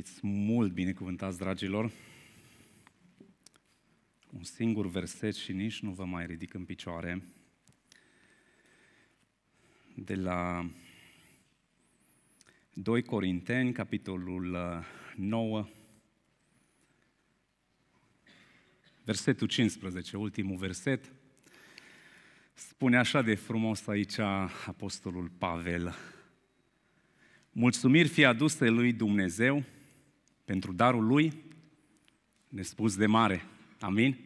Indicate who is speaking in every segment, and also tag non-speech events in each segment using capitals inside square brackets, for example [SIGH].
Speaker 1: Fiți mult binecuvântați, dragilor! Un singur verset și nici nu vă mai ridic în picioare. De la 2 Corinteni, capitolul 9, uh, versetul 15, ultimul verset, spune așa de frumos aici Apostolul Pavel. Mulțumiri fi aduse lui Dumnezeu, pentru darul lui nespus de mare. Amin?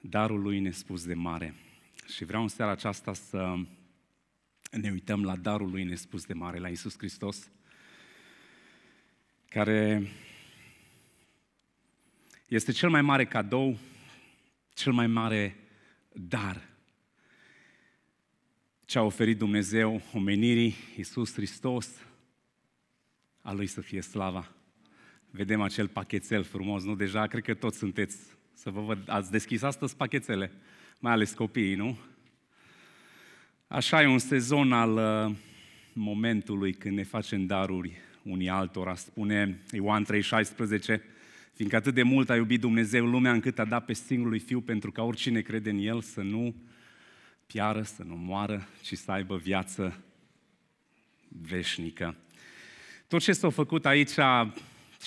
Speaker 1: Darul lui nespus de mare. Și vreau în seara aceasta să ne uităm la darul lui nespus de mare, la Isus Hristos, care este cel mai mare cadou, cel mai mare dar ce a oferit Dumnezeu omenirii, Isus Hristos, a Lui să fie slava. Vedem acel pachetel frumos, nu? Deja cred că toți sunteți, să vă văd, ați deschis astăzi pachetele, mai ales copiii, nu? Așa e un sezon al uh, momentului când ne facem daruri unii altora. Spune Ioan 3,16, fiindcă atât de mult a iubit Dumnezeu lumea încât a dat pe singurului Fiu pentru ca oricine crede în El să nu piară, să nu moară, ci să aibă viață veșnică. Tot ce s-a făcut aici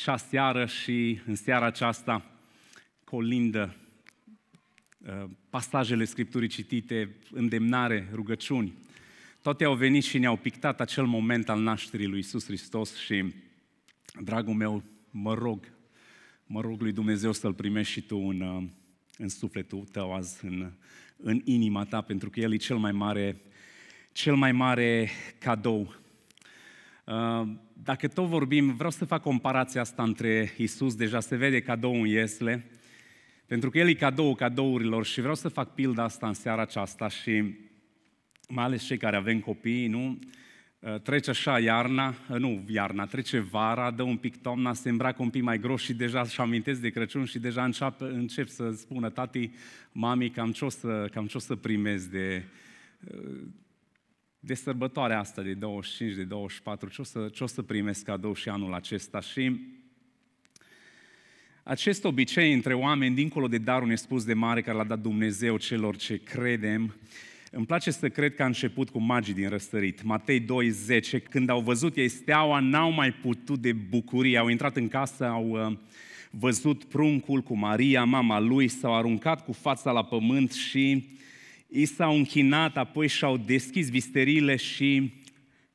Speaker 1: și seară și în seara aceasta colindă uh, pasajele Scripturii citite, îndemnare, rugăciuni. Toate au venit și ne-au pictat acel moment al nașterii lui Isus Hristos și, dragul meu, mă rog, mă rog lui Dumnezeu să-L primești și tu în, uh, în sufletul tău azi, în, în inima ta, pentru că El e cel mai mare, cel mai mare cadou Uh, dacă tot vorbim, vreau să fac comparația asta între Isus, deja se vede cadou în Iesle, pentru că El e cadou cadourilor și vreau să fac pilda asta în seara aceasta și mai ales cei care avem copii, nu? Uh, trece așa iarna, uh, nu iarna, trece vara, dă un pic toamna, se îmbracă un pic mai gros și deja și amintesc de Crăciun și deja încep, încep să spună tati, mami, cam ce o să, cam ce o să primez de, de sărbătoarea asta de 25, de 24, ce o să, ce o să primesc cadou și anul acesta. Și acest obicei între oameni, dincolo de darul nespus de mare care l-a dat Dumnezeu celor ce credem, îmi place să cred că a început cu magii din răsărit. Matei 2:10, când au văzut ei steaua, n-au mai putut de bucurie, au intrat în casă, au uh, văzut pruncul cu Maria, mama lui, s-au aruncat cu fața la pământ și i s-au închinat, apoi și-au deschis visteriile și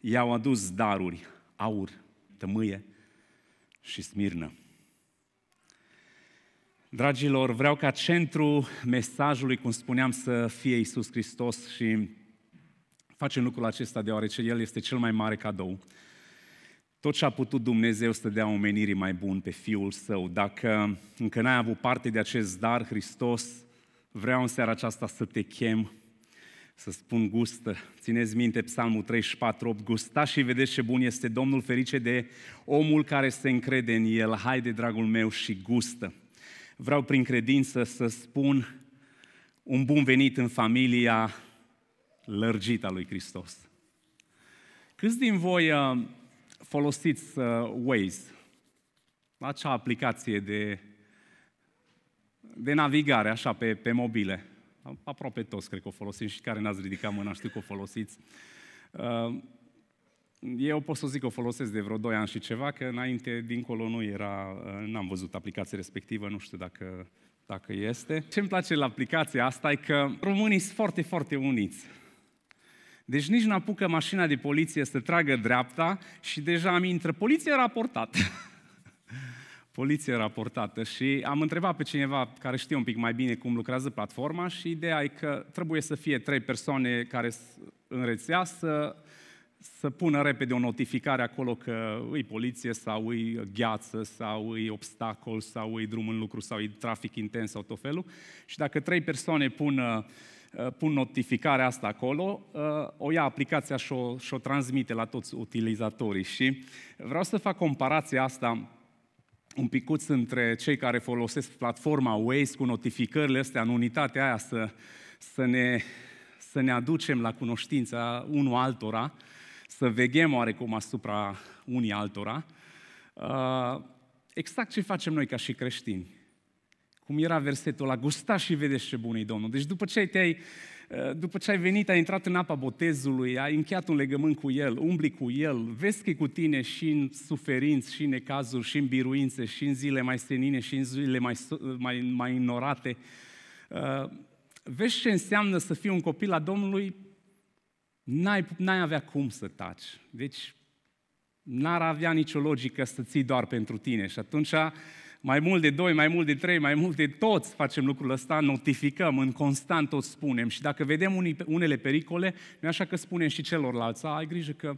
Speaker 1: i-au adus daruri, aur, tămâie și smirnă. Dragilor, vreau ca centru mesajului, cum spuneam, să fie Isus Hristos și facem lucrul acesta deoarece El este cel mai mare cadou. Tot ce a putut Dumnezeu să dea omenirii mai bun pe Fiul Său. Dacă încă n-ai avut parte de acest dar, Hristos vreau în seara aceasta să te chem să spun gustă. Țineți minte Psalmul 34, 8, gusta și vedeți ce bun este Domnul ferice de omul care se încrede în El. Haide, dragul meu, și gustă. Vreau prin credință să spun un bun venit în familia lărgită a lui Hristos. Câți din voi uh, folosiți uh, Waze? Acea aplicație de de navigare, așa, pe, pe mobile. Aproape toți cred că o folosim și care n-ați ridicat mâna, știu că o folosiți. Uh, eu pot să zic că o folosesc de vreo 2 ani și ceva, că înainte, dincolo, nu era, uh, n-am văzut aplicația respectivă, nu știu dacă, dacă este. Ce îmi place la aplicația asta e că românii sunt foarte, foarte uniți. Deci nici nu apucă mașina de poliție să tragă dreapta și deja am intră. Poliția raportat. [LAUGHS] poliție raportată și am întrebat pe cineva care știe un pic mai bine cum lucrează platforma și ideea e că trebuie să fie trei persoane care în rețea să, să pună repede o notificare acolo că îi poliție sau îi gheață sau îi obstacol sau îi drum în lucru sau îi trafic intens sau tot felul. Și dacă trei persoane pun, uh, pun notificarea asta acolo, uh, o ia aplicația și o, și o transmite la toți utilizatorii. Și vreau să fac comparația asta un picuț între cei care folosesc platforma Waze cu notificările astea în unitatea aia să, să, ne, să ne aducem la cunoștința unul altora, să veghem oarecum asupra unii altora. Uh, exact ce facem noi ca și creștini. Cum era versetul La gusta și vedeți ce bun e Domnul. Deci după ce te-ai Eh, după ce ai venit, ai intrat în apa botezului, ai încheiat un legământ cu El, umbli cu El, vezi că e cu tine și în suferinți, și în necazuri, și în biruințe, și în zile mai senine, și în zile mai, eh, mai, mai ignorate. Eh, vezi ce înseamnă să fii un copil la Domnului? N-ai, n-ai avea cum să taci. Deci, n-ar avea nicio logică să ții doar pentru tine. Și atunci mai mult de doi, mai mult de trei, mai mult de toți facem lucrul ăsta, notificăm, în constant tot spunem. Și dacă vedem unele pericole, nu așa că spunem și celorlalți, ai grijă că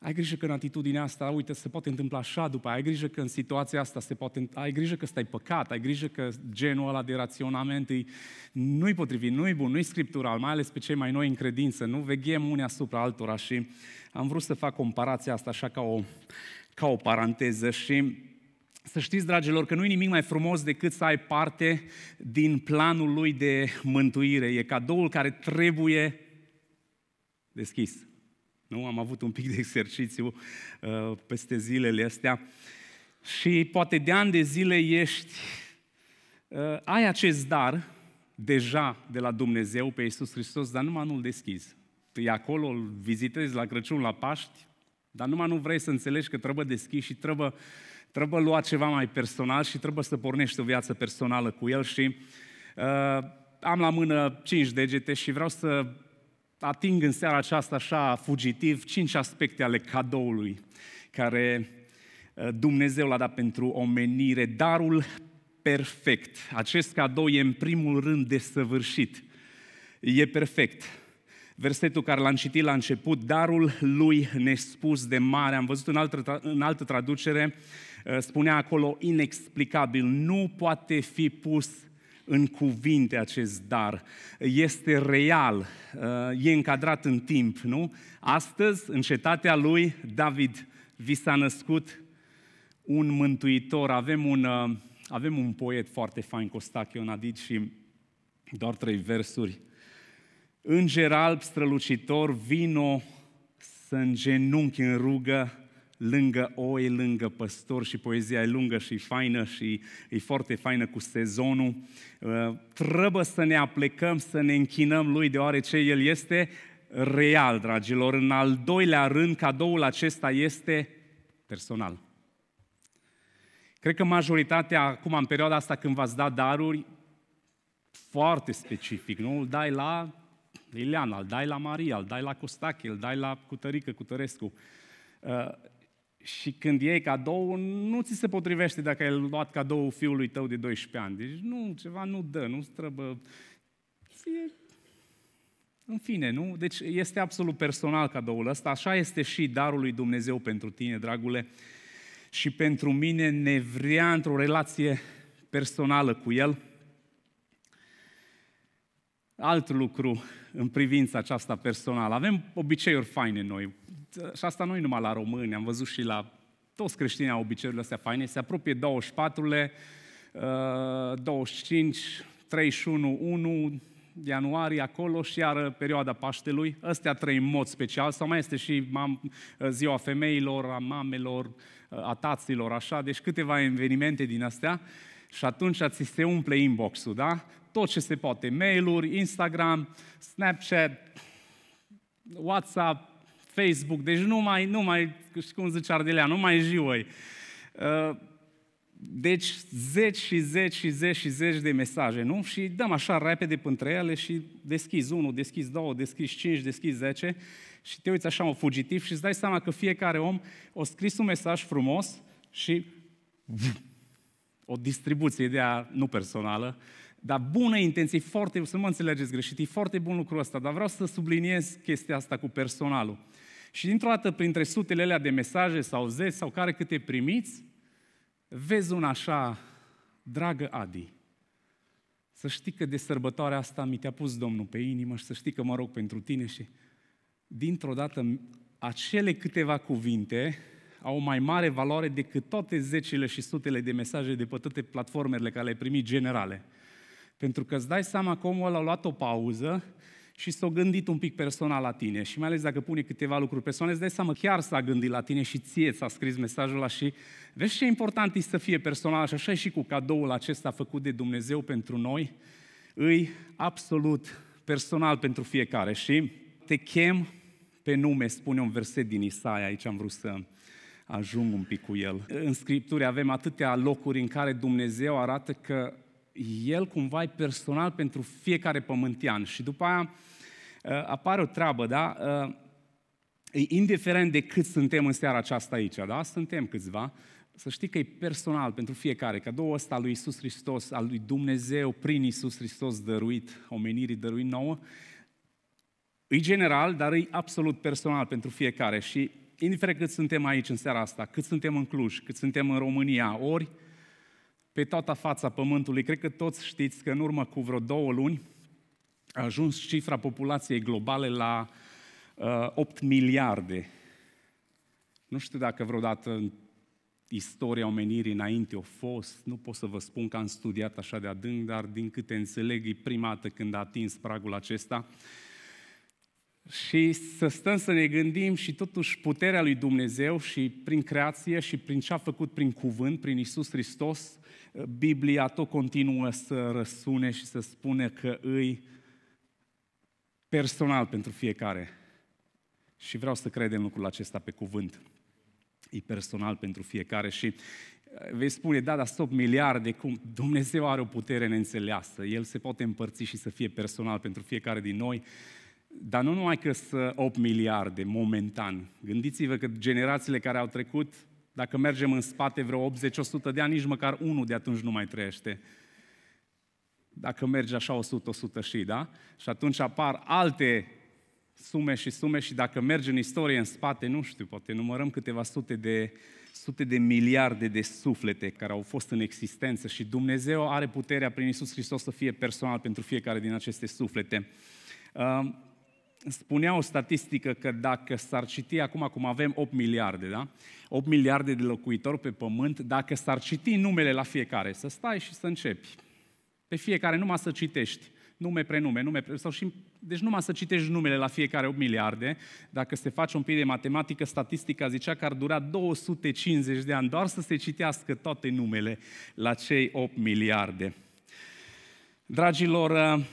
Speaker 1: ai grijă că în atitudinea asta, uite, se poate întâmpla așa, după ai grijă că în situația asta se poate, ai grijă că stai păcat, ai grijă că genul ăla de raționament nu-i potrivit, nu-i bun, nu-i scriptural, mai ales pe cei mai noi în credință, nu veghem unii asupra altora și am vrut să fac comparația asta așa ca o, ca o paranteză și să știți, dragilor, că nu e nimic mai frumos decât să ai parte din planul lui de mântuire. E cadoul care trebuie deschis. Nu? Am avut un pic de exercițiu uh, peste zilele astea și poate de ani de zile ești, uh, ai acest dar deja de la Dumnezeu pe Iisus Hristos, dar numai nu-l deschizi. Tu e acolo, îl vizitezi la Crăciun, la Paști, dar numai nu vrei să înțelegi că trebuie deschis și trebuie Trebuie luat ceva mai personal și trebuie să pornești o viață personală cu el și uh, am la mână cinci degete și vreau să ating în seara aceasta așa fugitiv cinci aspecte ale cadoului care uh, Dumnezeu l-a dat pentru omenire, darul perfect. Acest cadou e în primul rând desăvârșit. E perfect. Versetul care l-am citit la început, darul lui nespus de mare. Am văzut în altă, în altă traducere, Eh, spunea acolo inexplicabil, nu poate fi pus în cuvinte acest dar. Este real, eh, e încadrat în timp, nu? Astăzi, în cetatea lui, David vi s-a născut un mântuitor. Avem un, eh, avem un poet foarte fain, Costache adic și doar trei versuri. Înger alb strălucitor, vino să îngenunchi în rugă, lângă oi, lângă păstori și poezia e lungă și faină și e foarte faină cu sezonul. Uh, trebuie să ne aplecăm, să ne închinăm lui, deoarece el este real, dragilor. În al doilea rând, cadoul acesta este personal. Cred că majoritatea, acum în perioada asta când v-ați dat daruri, foarte specific, nu? Îl dai la Ileana, îl dai la Maria, îl dai la Costache, îl dai la Cutărică, Cutărescu. Uh, și când iei cadou, nu ți se potrivește dacă ai luat cadou fiului tău de 12 ani. Deci nu, ceva nu dă, nu străbă. Fie... În fine, nu? Deci este absolut personal cadoul ăsta. Așa este și darul lui Dumnezeu pentru tine, dragule. Și pentru mine ne vrea într-o relație personală cu El alt lucru în privința aceasta personală. Avem obiceiuri faine noi. Și asta nu numai la români, am văzut și la toți creștinii au obiceiurile astea faine. Se apropie 24-le, 25, 31, 1 ianuarie acolo și iară perioada Paștelui. Astea trei în mod special. Sau mai este și mam, ziua femeilor, a mamelor, a taților, așa. Deci câteva evenimente din astea. Și atunci ți se umple inbox-ul, da? tot ce se poate, mail-uri, Instagram, Snapchat, WhatsApp, Facebook, deci nu mai, nu mai, cum zice Ardelea, nu mai jiuai. Uh, deci zeci și zeci și zeci și zeci de mesaje, nu? Și dăm așa repede pântre ele și deschizi unul, deschizi două, deschizi cinci, deschizi zece și te uiți așa un fugitiv și îți dai seama că fiecare om o scris un mesaj frumos și o distribuție de a, nu personală, dar bună intenție, foarte, să nu mă înțelegeți greșit, e foarte bun lucrul ăsta, dar vreau să subliniez chestia asta cu personalul. Și dintr-o dată, printre sutele alea de mesaje sau zeci sau care câte primiți, vezi un așa, dragă Adi, să știi că de sărbătoarea asta mi te-a pus Domnul pe inimă și să știi că mă rog pentru tine și dintr-o dată acele câteva cuvinte au o mai mare valoare decât toate zecile și sutele de mesaje de pe toate platformele care le-ai primit generale. Pentru că îți dai seama că omul a luat o pauză și s-a gândit un pic personal la tine. Și mai ales dacă pune câteva lucruri personale, îți dai seama, chiar s-a gândit la tine și ție s-a scris mesajul ăla și vezi ce important e să fie personal și așa e și cu cadoul acesta făcut de Dumnezeu pentru noi, îi absolut personal pentru fiecare și te chem pe nume, spune un verset din Isaia, aici am vrut să ajung un pic cu el. În Scripturi avem atâtea locuri în care Dumnezeu arată că el cumva e personal pentru fiecare pământian. Și după aia uh, apare o treabă, da? Uh, indiferent de cât suntem în seara aceasta aici, da? Suntem câțiva, să știi că e personal pentru fiecare, două ăsta lui Isus Hristos, al lui Dumnezeu, prin Isus Hristos dăruit, omenirii dăruit nouă, e general, dar e absolut personal pentru fiecare și indiferent cât suntem aici în seara asta, cât suntem în Cluj, cât suntem în România, ori uh, pe toată fața pământului. Cred că toți știți că în urmă cu vreo două luni a ajuns cifra populației globale la uh, 8 miliarde. Nu știu dacă vreodată în istoria omenirii înainte o fost, nu pot să vă spun că am studiat așa de adânc, dar din câte înțeleg e prima dată când a atins pragul acesta. Uh, și să stăm să ne gândim și totuși puterea lui Dumnezeu și prin creație și prin ce a făcut prin cuvânt, prin Isus Hristos, Biblia tot continuă să răsune și să spune că îi personal pentru fiecare. Și vreau să credem lucrul acesta pe cuvânt. E personal pentru fiecare și eh, vei spune, da, dar stop, miliarde, cum Dumnezeu are o putere neînțeleasă. El se poate împărți și să fie personal pentru fiecare din noi. Uh, dar nu numai că sunt 8 miliarde momentan. Gândiți-vă că generațiile care au trecut, dacă mergem în spate vreo 80-100 de ani, nici măcar unul de atunci nu mai trăiește. Dacă merge așa 100-100 și, da? Și atunci apar alte sume și sume și dacă merge în istorie în spate, nu știu, poate numărăm câteva sute de, sute de miliarde de suflete care au fost în existență și Dumnezeu are puterea prin Isus Hristos să fie personal pentru fiecare din aceste suflete spunea o statistică că dacă s-ar citi acum, cum avem 8 miliarde, da? 8 miliarde de locuitori pe pământ, dacă s-ar citi numele la fiecare, să stai și să începi. Pe fiecare numai să citești nume, prenume, nume, prenume, sau și, deci numai să citești numele la fiecare 8 miliarde, dacă se face un pic de matematică, statistica zicea că ar dura 250 de ani doar să se citească toate numele la cei 8 miliarde. Dragilor,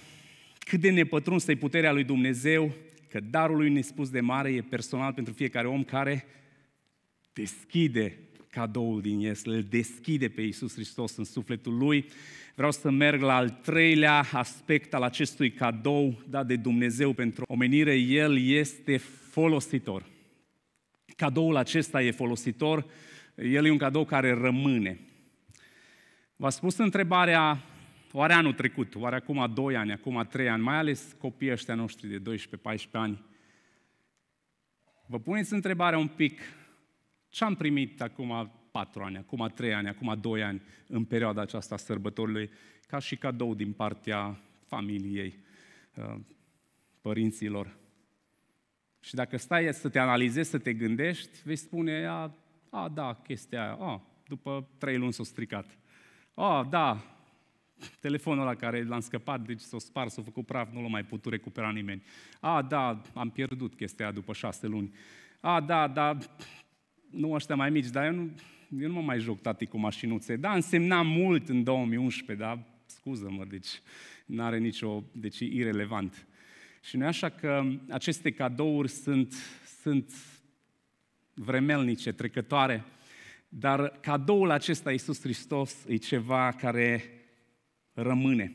Speaker 1: cât de nepătrunsă e puterea lui Dumnezeu, că darul lui nespus de mare e personal pentru fiecare om care deschide cadoul din el, îl deschide pe Iisus Hristos în sufletul lui. Vreau să merg la al treilea aspect al acestui cadou dat de Dumnezeu pentru omenire. El este folositor. Cadoul acesta e folositor, el e un cadou care rămâne. V-a spus întrebarea oare anul trecut, oare acum 2 ani, acum 3 ani, mai ales copiii ăștia noștri de 12-14 ani, vă puneți întrebarea un pic, ce am primit acum 4 ani, acum 3 ani, acum 2 ani, în perioada aceasta a sărbătorilor, ca și cadou din partea familiei, uh, părinților. Și dacă stai să te analizezi, să te gândești, vei spune, a, a da, chestia aia, a, după trei luni s-a stricat. A, da, telefonul ăla care l-am scăpat, deci s-a spart, s-a făcut praf, nu l-a mai putut recupera nimeni. A, da, am pierdut chestia după șase luni. A, da, da, nu ăștia mai mici, dar eu nu, eu nu mă mai joc, tati, cu mașinuțe. Da, însemna mult în 2011, dar scuză-mă, deci nu are nicio, deci e irelevant. Și nu așa că aceste cadouri sunt, sunt vremelnice, trecătoare, dar cadoul acesta, Iisus Hristos, e ceva care rămâne.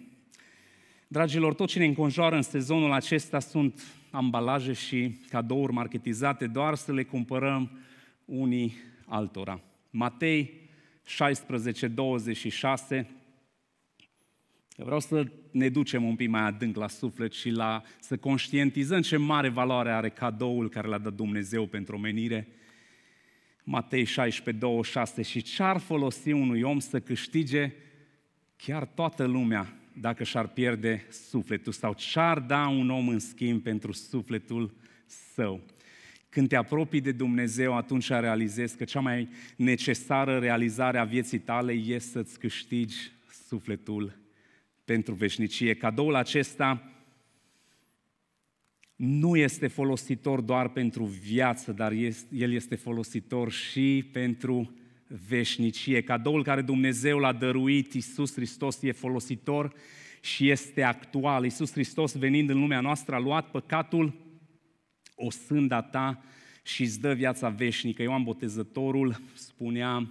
Speaker 1: Dragilor, tot ce ne înconjoară în sezonul acesta sunt ambalaje și cadouri marketizate doar să le cumpărăm unii altora. Matei 16, 26. Vreau să ne ducem un pic mai adânc la suflet și la, să conștientizăm ce mare valoare are cadoul care l-a dat Dumnezeu pentru omenire. Matei 16, 26. Și ce-ar folosi unui om să câștige chiar toată lumea, dacă și-ar pierde sufletul sau ce-ar da un om în schimb pentru sufletul său. Când te apropii de Dumnezeu, atunci realizezi că cea mai necesară realizare a vieții tale e să-ți câștigi sufletul pentru veșnicie. Cadoul acesta nu este folositor doar pentru viață, dar el este folositor și pentru veșnicie. Cadoul care Dumnezeu l-a dăruit, Iisus Hristos, e folositor și este actual. Iisus Hristos venind în lumea noastră a luat păcatul, o sânda ta și îți dă viața veșnică. Ioan Botezătorul spunea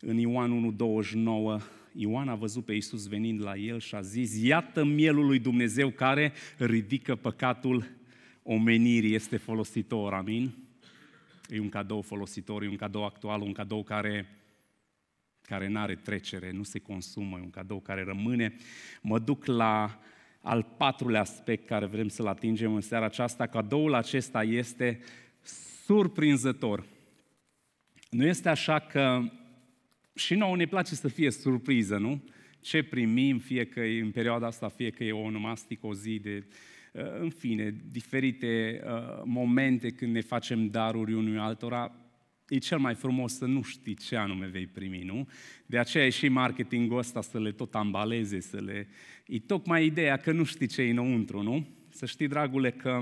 Speaker 1: în Ioan 1,29, Ioan a văzut pe Iisus venind la el și a zis, iată mielul lui Dumnezeu care ridică păcatul omenirii, este folositor, amin? E un cadou folositor, e un cadou actual, un cadou care, care nu are trecere, nu se consumă, e un cadou care rămâne. Mă duc la al patrulea aspect care vrem să-l atingem în seara aceasta. Cadoul acesta este surprinzător. Nu este așa că și nouă ne place să fie surpriză, nu? Ce primim, fie că e în perioada asta, fie că e o onomastică, o zi de Eh, în fine, diferite eh, momente când ne facem daruri unui altora, e cel mai frumos să nu știi ce anume vei primi, nu? De aceea e și marketingul ăsta să le tot ambaleze, să le... E tocmai ideea că nu știi ce e înăuntru, nu? Să știi, dragule, că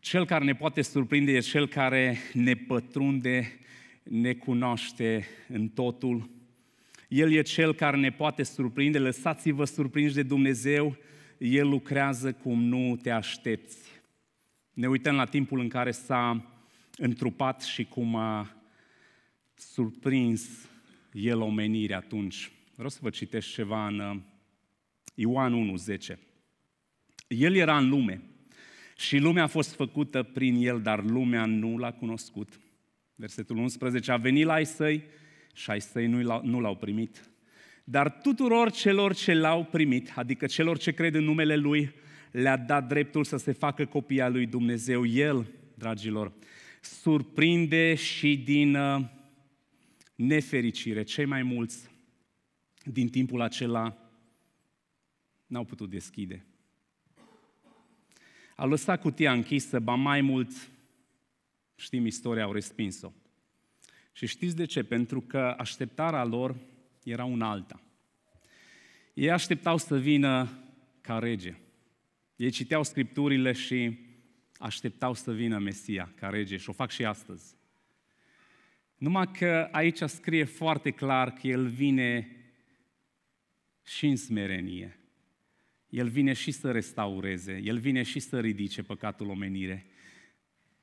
Speaker 1: cel care ne poate surprinde e cel care ne pătrunde, ne cunoaște în totul. El e cel care ne poate surprinde. Lăsați-vă surprinși de Dumnezeu el lucrează cum nu te aștepți. Ne uităm la timpul în care s-a întrupat și cum a surprins El omenirea atunci. Vreau să vă citesc ceva în uh, Ioan 1, 10. El era în lume și lumea a fost făcută prin El, dar lumea nu l-a cunoscut. Versetul 11, a venit la ai săi și ai săi nu l-au primit. Dar tuturor celor ce l-au primit, adică celor ce cred în numele Lui, le-a dat dreptul să se facă copii al lui Dumnezeu. El, dragilor, surprinde și din uh, nefericire. Cei mai mulți din timpul acela n-au putut deschide. A lăsat cutia închisă, ba mai mult, știm istoria, au respins-o. Și știți de ce? Pentru că așteptarea lor era un alta. Ei așteptau să vină ca rege. Ei citeau scripturile și așteptau să vină Mesia ca rege și o fac și astăzi. Numai că aici scrie foarte clar că El vine și în smerenie. El vine și să restaureze, El vine și să ridice păcatul omenire.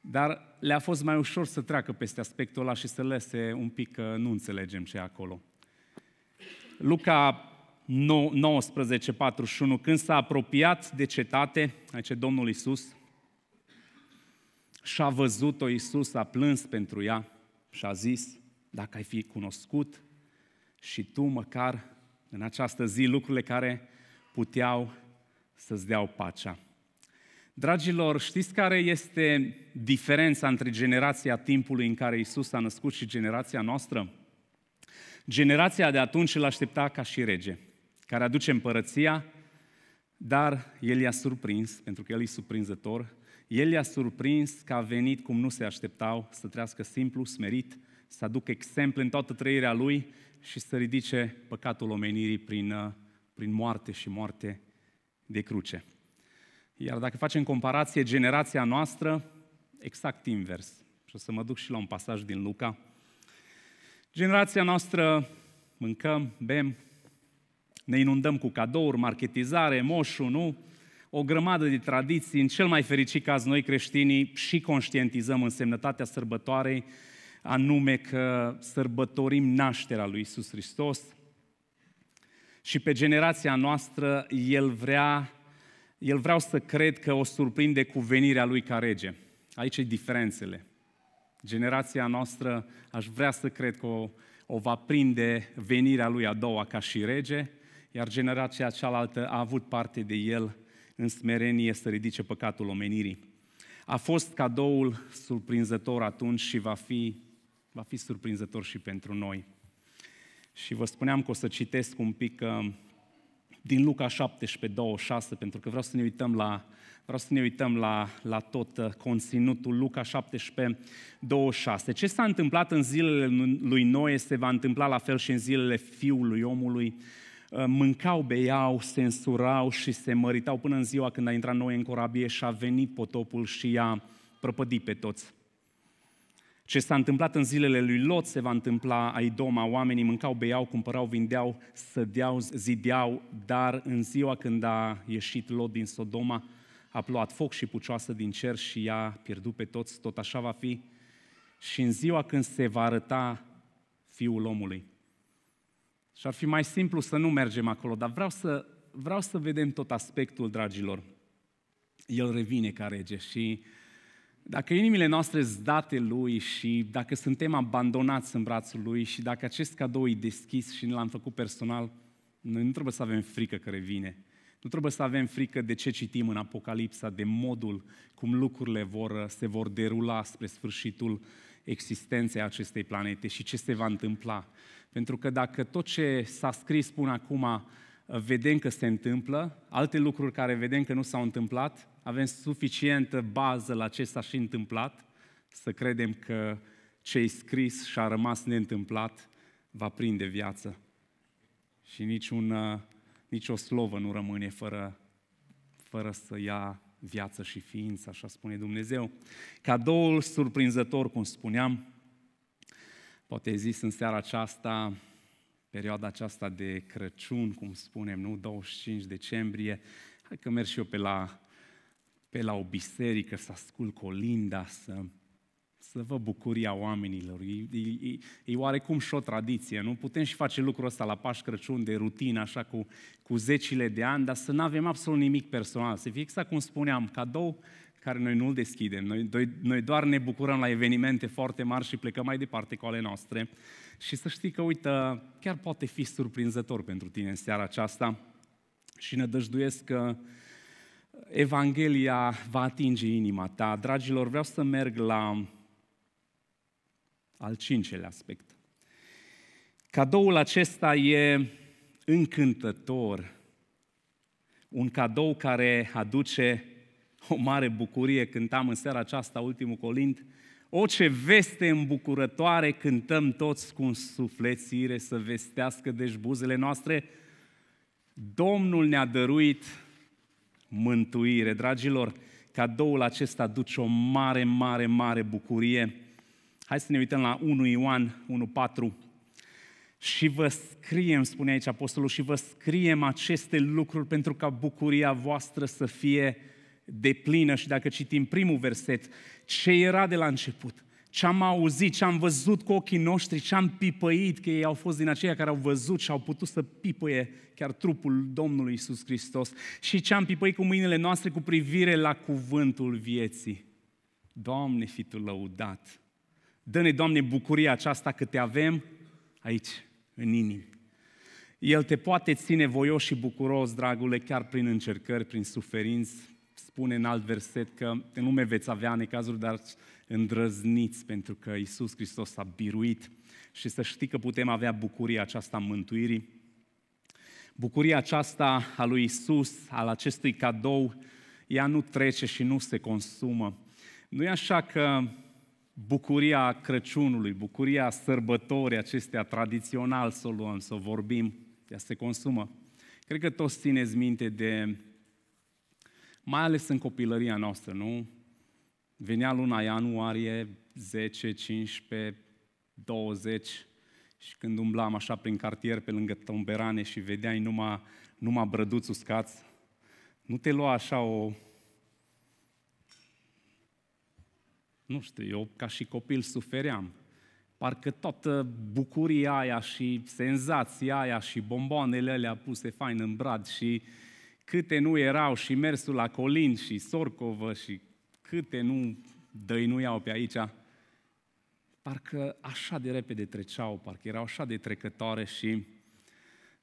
Speaker 1: Dar le-a fost mai ușor să treacă peste aspectul ăla și să lese un pic că nu înțelegem ce e acolo. Luca 19:41, când s-a apropiat de cetate, aici Domnul Isus, și-a văzut-o Isus, a plâns pentru ea și a zis, dacă ai fi cunoscut și tu măcar în această zi lucrurile care puteau să-ți deau pacea. Dragilor, știți care este diferența între generația timpului în care Isus a născut și generația noastră? Generația de atunci îl aștepta ca și rege, care aduce împărăția, dar el i-a surprins, pentru că el e surprinzător, el i-a surprins că a venit cum nu se așteptau, să trăiască simplu, smerit, să aducă exemple în toată trăirea lui și să ridice păcatul omenirii prin, uh, prin moarte și moarte de cruce. Iar dacă facem comparație, generația noastră, exact invers. Și o să mă duc și la un pasaj din Luca, Generația noastră mâncăm, bem, ne inundăm cu cadouri, marketizare, moșu, nu? O grămadă de tradiții, în cel mai fericit caz noi creștinii și conștientizăm însemnătatea sărbătoarei, anume că sărbătorim nașterea lui Isus Hristos și pe generația noastră el vrea, el vreau să cred că o surprinde cu venirea lui ca rege. Aici e diferențele. Generația noastră, aș vrea să cred că o, o va prinde venirea lui a doua ca și rege, iar generația cealaltă a avut parte de el în smerenie să ridice păcatul omenirii. A fost cadoul surprinzător atunci și va fi, va fi surprinzător și pentru noi. Și vă spuneam că o să citesc un pic uh, din Luca 17, 26, pentru că vreau să ne uităm la Vreau să ne uităm la, la tot uh, conținutul Luca 17, 26. Ce s-a întâmplat în zilele lui Noe se va întâmpla la fel și în zilele fiului omului. Uh, mâncau, beiau, se însurau și se măritau până în ziua când a intrat Noe în corabie și a venit potopul și i-a prăpădit pe toți. Ce s-a întâmplat în zilele lui Lot se va întâmpla a Idoma. Oamenii mâncau, beiau, cumpărau, vindeau, sădeau, zideau, dar în ziua când a ieșit Lot din Sodoma, a plouat foc și pucioasă din cer și i-a pierdut pe toți, tot așa va fi și în ziua când se va arăta Fiul omului. Și ar fi mai simplu să nu mergem acolo, dar vreau să, vreau să vedem tot aspectul, dragilor. El revine ca rege și dacă inimile noastre zdate lui și dacă suntem abandonați în brațul lui și dacă acest cadou e deschis și ne l-am făcut personal, noi nu trebuie să avem frică că revine. Nu trebuie să avem frică de ce citim în Apocalipsa, de modul cum lucrurile vor, se vor derula spre sfârșitul existenței acestei planete și ce se va întâmpla. Pentru că dacă tot ce s-a scris până acum vedem că se întâmplă, alte lucruri care vedem că nu s-au întâmplat, avem suficientă bază la ce s-a și întâmplat să credem că ce e scris și a rămas neîntâmplat va prinde viață. Și niciun uh, o slovă nu rămâne fără, fără să ia viață și ființă, așa spune Dumnezeu. Cadoul surprinzător, cum spuneam, poate zis în seara aceasta, perioada aceasta de Crăciun, cum spunem, nu? 25 decembrie, hai că merg și eu pe la, pe la o biserică să ascult colinda, să să vă bucuria oamenilor. E, e, e oarecum și o tradiție, nu? Putem și face lucrul ăsta la Paș Crăciun de rutină, așa cu, cu zecile de ani, dar să nu avem absolut nimic personal. Să fie exact cum spuneam, cadou care noi nu-l deschidem. Noi, doi, noi doar ne bucurăm la evenimente foarte mari și plecăm mai departe cu ale noastre. Și să știi că, uite, chiar poate fi surprinzător pentru tine în seara aceasta și ne dăjduiesc că Evanghelia va atinge inima ta. Dragilor, vreau să merg la al cincelea aspect. Cadoul acesta e încântător, un cadou care aduce o mare bucurie. Cântam în seara aceasta ultimul colind, o, ce veste îmbucurătoare cântăm toți cu sufletire să vestească deci buzele noastre. Domnul ne-a dăruit mântuire. Dragilor, cadoul acesta duce o mare, mare, mare bucurie Hai să ne uităm la 1 Ioan 1.4. Și vă scriem, spune aici Apostolul, și vă scriem aceste lucruri pentru ca bucuria voastră să fie deplină. Și dacă citim primul verset, ce era de la început, ce am auzit, ce am văzut cu ochii noștri, ce am pipăit, că ei au fost din aceia care au văzut și au putut să pipăie chiar trupul Domnului Isus Hristos și ce am pipăit cu mâinile noastre cu privire la cuvântul vieții. Doamne, fi Tu lăudat! Dă-ne, Doamne, bucuria aceasta că te avem aici, în inimi. El te poate ține voios și bucuros, dragule, chiar prin încercări, prin suferinți. Spune în alt verset că în lume veți avea necazuri, dar îndrăzniți, pentru că Isus Hristos a biruit și să știi că putem avea bucuria aceasta a mântuirii. Bucuria aceasta a lui Isus, al acestui cadou, ea nu trece și nu se consumă. Nu e așa că bucuria Crăciunului, bucuria sărbătorii acestea tradițional să o luăm, să o vorbim, ea se consumă. Cred că toți țineți minte de, mai ales în copilăria noastră, nu? Venea luna ianuarie, 10, 15, 20 și când umblam așa prin cartier pe lângă tomberane și vedeai numai, numai brăduți uscați, nu te lua așa o, nu știu, eu ca și copil sufeream. Parcă toată bucuria aia și senzația aia și bomboanele alea puse fain în brad și câte nu erau și mersul la Colin și Sorcovă și câte nu dăinuiau pe aici, parcă așa de repede treceau, parcă erau așa de trecătoare și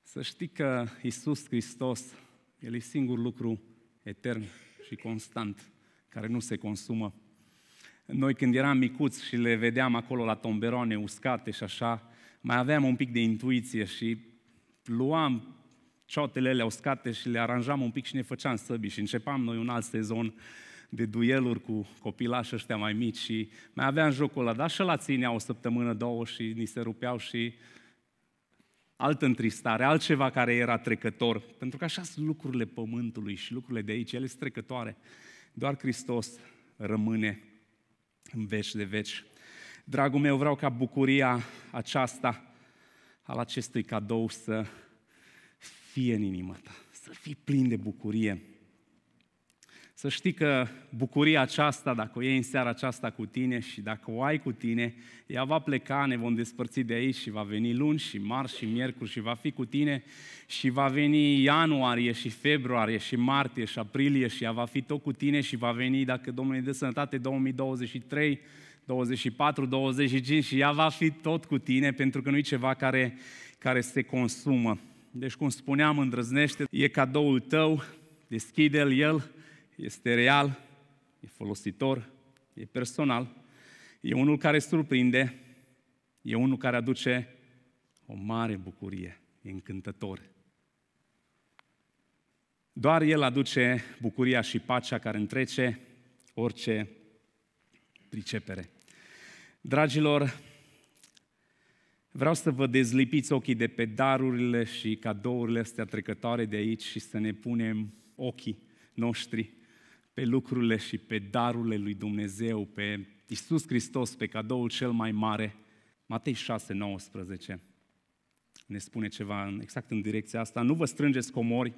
Speaker 1: să știi că Isus Hristos, El e singur lucru etern și constant, care nu se consumă. Noi când eram micuți și le vedeam acolo la tomberoane uscate și așa, mai aveam un pic de intuiție și luam ciotele alea uscate și le aranjam un pic și ne făceam săbi și începam noi un alt sezon de dueluri cu copilași ăștia mai mici și mai aveam jocul ăla, dar și la ținea o săptămână, două și ni se rupeau și altă întristare, altceva care era trecător, pentru că așa sunt lucrurile pământului și lucrurile de aici, ele sunt trecătoare. Doar Hristos rămâne în veci de veci. Dragul meu, vreau ca bucuria aceasta al acestui cadou să fie în inimă ta, să fii plin de bucurie să știi că bucuria aceasta, dacă o iei în seara aceasta cu tine și dacă o ai cu tine, ea va pleca, ne vom despărți de aici și va veni luni și marți și miercuri și va fi cu tine și va veni ianuarie și februarie și martie și aprilie și ea va fi tot cu tine și va veni, dacă Domnul e de sănătate, 2023, 24, 25 și ea va fi tot cu tine pentru că nu e ceva care, care se consumă. Deci, cum spuneam, îndrăznește, e cadoul tău, deschide-l, el este real, e folositor, e personal, e unul care surprinde, e unul care aduce o mare bucurie, e încântător. Doar El aduce bucuria și pacea care întrece orice pricepere. Dragilor, vreau să vă dezlipiți ochii de pe darurile și cadourile astea trecătoare de aici și să ne punem ochii noștri pe lucrurile și pe darurile lui Dumnezeu, pe Isus Hristos, pe cadoul cel mai mare. Matei 6, 19 ne spune ceva exact în direcția asta. Nu vă strângeți comori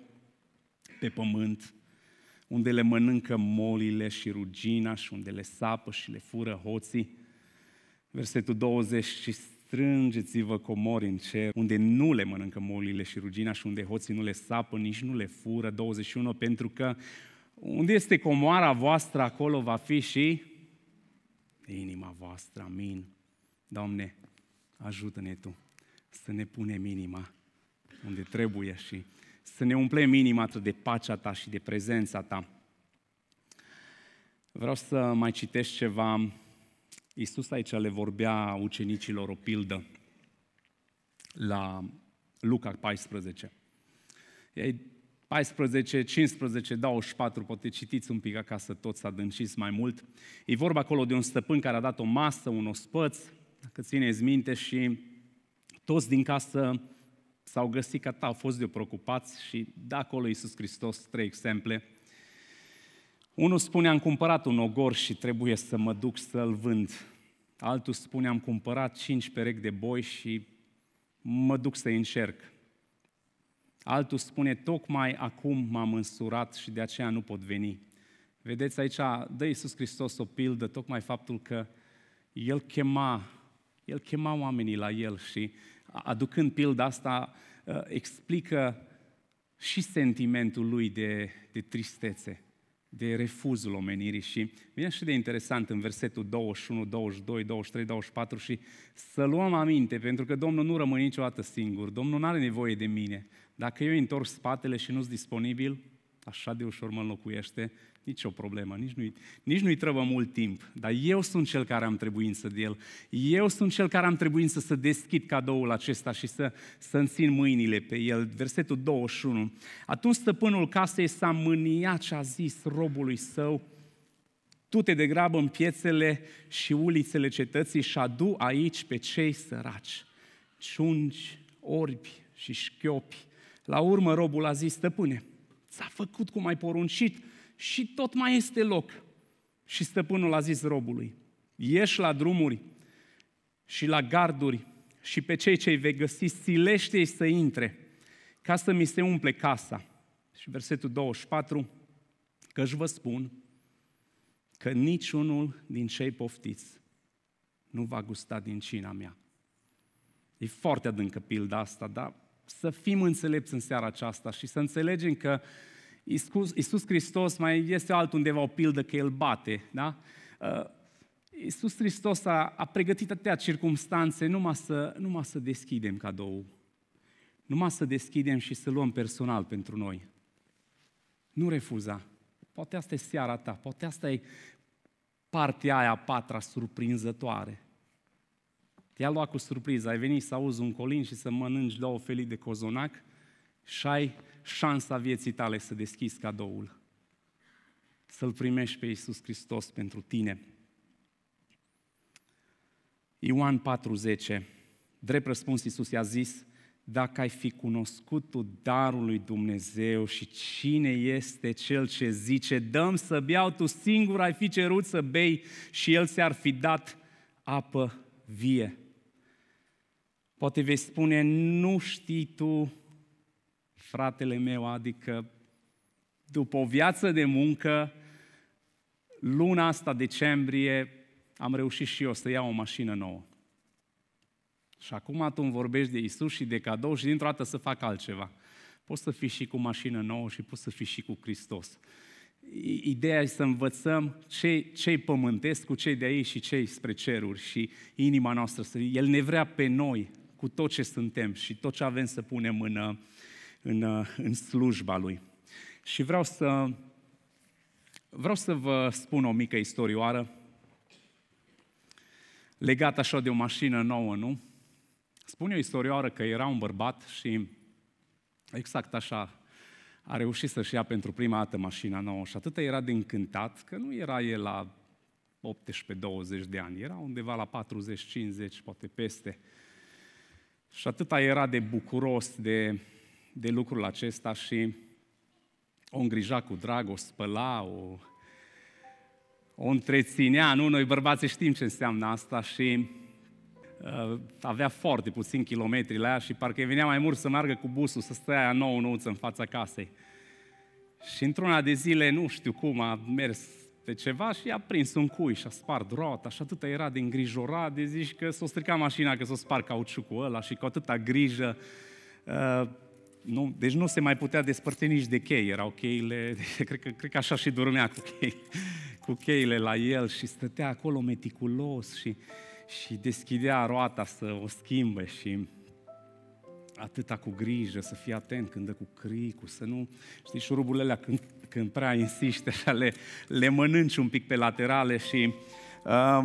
Speaker 1: pe pământ, unde le mănâncă molile și rugina și unde le sapă și le fură hoții. Versetul 20, și strângeți-vă comori în cer, unde nu le mănâncă molile și rugina și unde hoții nu le sapă, nici nu le fură. 21, pentru că unde este comoara voastră, acolo va fi și inima voastră. Amin. Doamne, ajută-ne Tu să ne punem inima unde trebuie și să ne umplem inima atât de pacea Ta și de prezența Ta. Vreau să mai citesc ceva. Iisus aici le vorbea ucenicilor o pildă la Luca 14. Ei 14, 15, 24, poate citiți un pic acasă toți, adânciți mai mult. E vorba acolo de un stăpân care a dat o masă, un ospăț, dacă țineți minte, și toți din casă s-au găsit că au fost de preocupați și de acolo Iisus Hristos, trei exemple. Unul spune, am cumpărat un ogor și trebuie să mă duc să-l vând. Altul spune, am cumpărat cinci perechi de boi și mă duc să-i încerc. Altul spune, tocmai acum m-am însurat și de aceea nu pot veni. Vedeți aici, dă Iisus Hristos o pildă, tocmai faptul că El chema, El chema oamenii la El și aducând pilda asta, uh, explică și sentimentul lui de, de tristețe, de refuzul omenirii și vine și de interesant în versetul 21, 22, 23, 24 și să luăm aminte, pentru că Domnul nu rămâne niciodată singur, Domnul nu are nevoie de mine, dacă eu întorc spatele și nu-s disponibil, așa de ușor mă înlocuiește, nici o problemă, nici nu-i, nici nu-i trăvă mult timp, dar eu sunt cel care am trebuință de el, eu sunt cel care am trebuință să deschid cadoul acesta și să, să țin mâinile pe el. Versetul 21. Atunci stăpânul casei s-a mâniat și a zis robului său, tu te degrabă în piețele și ulițele cetății și adu aici pe cei săraci, ciungi, orbi și șchiopi, la urmă, robul a zis, stăpâne, s-a făcut cum ai poruncit și tot mai este loc. Și stăpânul a zis robului, ieși la drumuri și la garduri și pe cei ce-i vei găsi, silește-i să intre, ca să mi se umple casa. Și versetul 24, căci vă spun că niciunul din cei poftiți nu va gusta din cina mea. E foarte adâncă pilda asta, dar să fim înțelepți în seara aceasta și să înțelegem că Iisus, Iisus Hristos mai este altundeva o pildă că El bate, da? Uh, Iisus Hristos a, a pregătit atâtea circumstanțe numai să, numai să deschidem cadou, numai să deschidem și să luăm personal pentru noi. Nu refuza. Poate asta e seara ta, poate asta e partea aia a patra surprinzătoare te-a luat cu surpriză, ai venit să auzi un colin și să mănânci două felii de cozonac și ai șansa vieții tale să deschizi cadoul, să-L primești pe Iisus Hristos pentru tine. Ioan 4,10, drept răspuns Iisus i-a zis, dacă ai fi cunoscut tu darul lui Dumnezeu și cine este cel ce zice, dăm să beau, tu singur ai fi cerut să bei și el ți-ar fi dat apă vie. Poate vei spune, nu știi tu, fratele meu, adică după o viață de muncă, luna asta, decembrie, am reușit și eu să iau o mașină nouă. Și acum tu îmi vorbești de Isus și de cadou și dintr-o dată să fac altceva. Poți să fii și cu mașină nouă și poți să fii și cu Hristos. Ideea e să învățăm cei, cei pământesc cu cei de aici și cei spre ceruri și inima noastră. El ne vrea pe noi cu tot ce suntem și tot ce avem să punem în, uh, în, uh, în slujba Lui. Și vreau să, vreau să vă spun o mică istorioară legată așa de o mașină nouă, nu? Spune o istorioară că era un bărbat și exact așa a reușit să-și ia pentru prima dată mașina nouă și atât era de încântat că nu era el la 18-20 de ani, era undeva la 40-50, poate peste. Și atâta era de bucuros de, de lucrul acesta și o îngrija cu drag, o spăla, o, o întreținea. Nu, noi bărbații știm ce înseamnă asta și uh, avea foarte puțin kilometri la ea și parcă venea mai mult să meargă cu busul, să stea aia nouă nouță în fața casei. Și într-una de zile, nu știu cum, a mers peste ceva și a prins un cui și a spart roata și atâta era de îngrijorat de zici că s-o strica mașina, că s-o spar cauciucul ăla și cu atâta grijă. Uh, nu, deci nu se mai putea despărți nici de chei, erau cheile, [LAUGHS] cred că, cred că așa și dormea cu, chei, [LAUGHS] cu cheile la el și stătea acolo meticulos și, și deschidea roata să o schimbe și atâta cu grijă, să fie atent când dă cu cricul, să nu... Știi, șuruburile alea când când prea insiste, așa le, le mănânci un pic pe laterale și uh,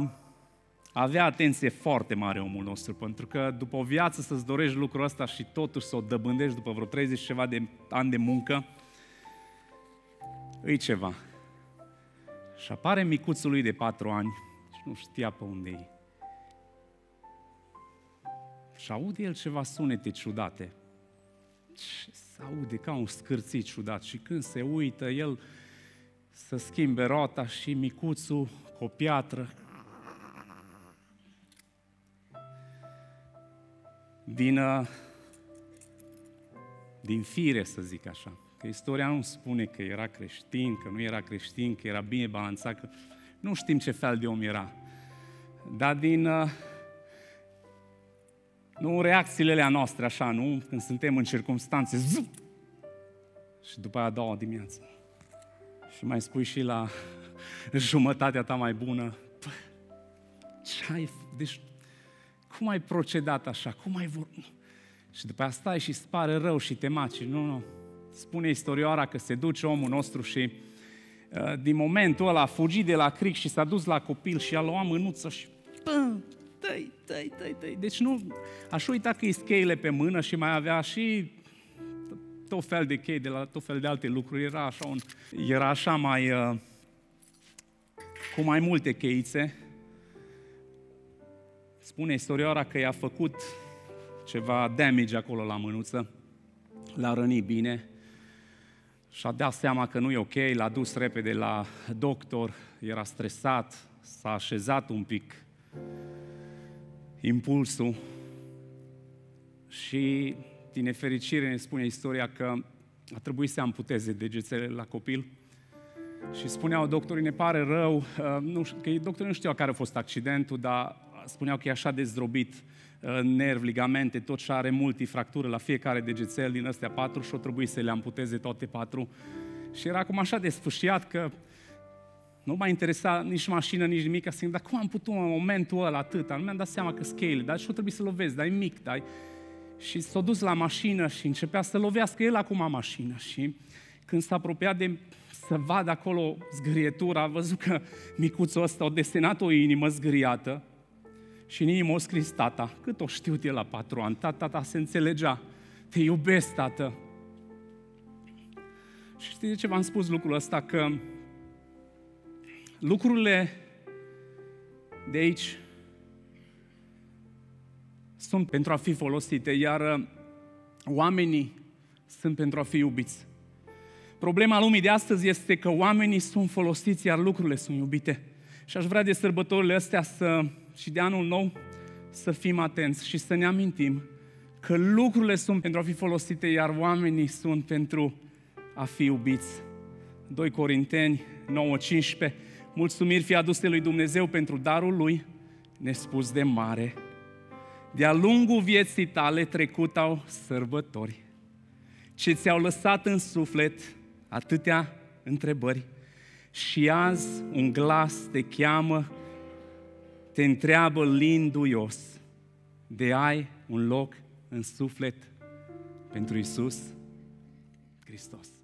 Speaker 1: avea atenție foarte mare omul nostru, pentru că după o viață să-ți dorești lucrul ăsta și totuși să o dăbândești după vreo 30 ceva de ani de muncă, îi ceva. Și apare micuțul lui de patru ani și nu știa pe unde e. Și aude el ceva sunete ciudate. Ce se aude ca un scârțit ciudat și când se uită el să schimbe roata și micuțul cu o piatră din, uh, din fire, să zic așa. Că istoria nu spune că era creștin, că nu era creștin, că era bine balanțat, că nu știm ce fel de om era. Dar din uh, nu reacțiile alea noastre, așa, nu? Când suntem în circunstanțe, zup! Și după aia a doua dimineață. Și mai spui și la jumătatea ta mai bună, Pă, ce ai, deci, cum ai procedat așa, cum ai vor... Și după asta stai și îți pare rău și te maci. Nu, nu. Spune istorioara că se duce omul nostru și uh, din momentul ăla a fugit de la cric și s-a dus la copil și a luat mânuță și pă, tăi, tăi, tăi. Deci nu, aș uita că cheile pe mână și mai avea și tot fel de chei de la tot fel de alte lucruri. Era așa, un, era așa mai, uh, cu mai multe cheițe. Spune istorioara că i-a făcut ceva damage acolo la mânuță, l-a rănit bine și-a dat seama că nu e ok, l-a dus repede la doctor, era stresat, s-a așezat un pic impulsul și, din nefericire, ne spune istoria că a trebuit să amputeze degetele la copil și spuneau doctorii, ne pare rău, ă, nu, că doctorii nu știau care a fost accidentul, dar spuneau că e așa de zdrobit ă, nerv, ligamente, tot și are multifractură la fiecare degețel din astea patru și o trebuie să le amputeze toate patru. Și era acum așa de sfâșiat că uh, nu m-a interesat nici mașină, nici nimic, asta dar cum am putut în momentul ăla atât? Nu mi-am dat seama că scale, dar și-o trebuie să lovesc, dar e mic, dar Și s-a dus la mașină și începea să lovească el acum mașină și când s-a apropiat de să vadă acolo zgârietura, a văzut că micuțul ăsta a desenat o inimă zgâriată și în inimă a scris tata. Cât o știut el la patru ani, tata, tata se înțelegea. Te iubesc, tată. Și știi de ce v-am spus lucrul ăsta? Că lucrurile de aici sunt pentru a fi folosite, iar uh, oamenii sunt pentru a fi iubiți. Problema lumii de astăzi este că oamenii sunt folosiți, iar lucrurile sunt iubite. Și aș vrea de sărbătorile astea să, și de anul nou să fim atenți și să ne amintim că lucrurile sunt pentru a fi folosite, iar oamenii sunt pentru a fi iubiți. 2 Corinteni 9, 15 Mulțumiri fi aduse lui Dumnezeu pentru darul lui, nespus de mare. De-a lungul vieții tale trecut au sărbători, ce ți-au lăsat în suflet atâtea întrebări. Și azi un glas te cheamă, te întreabă linduios, de ai un loc în suflet pentru Isus Hristos.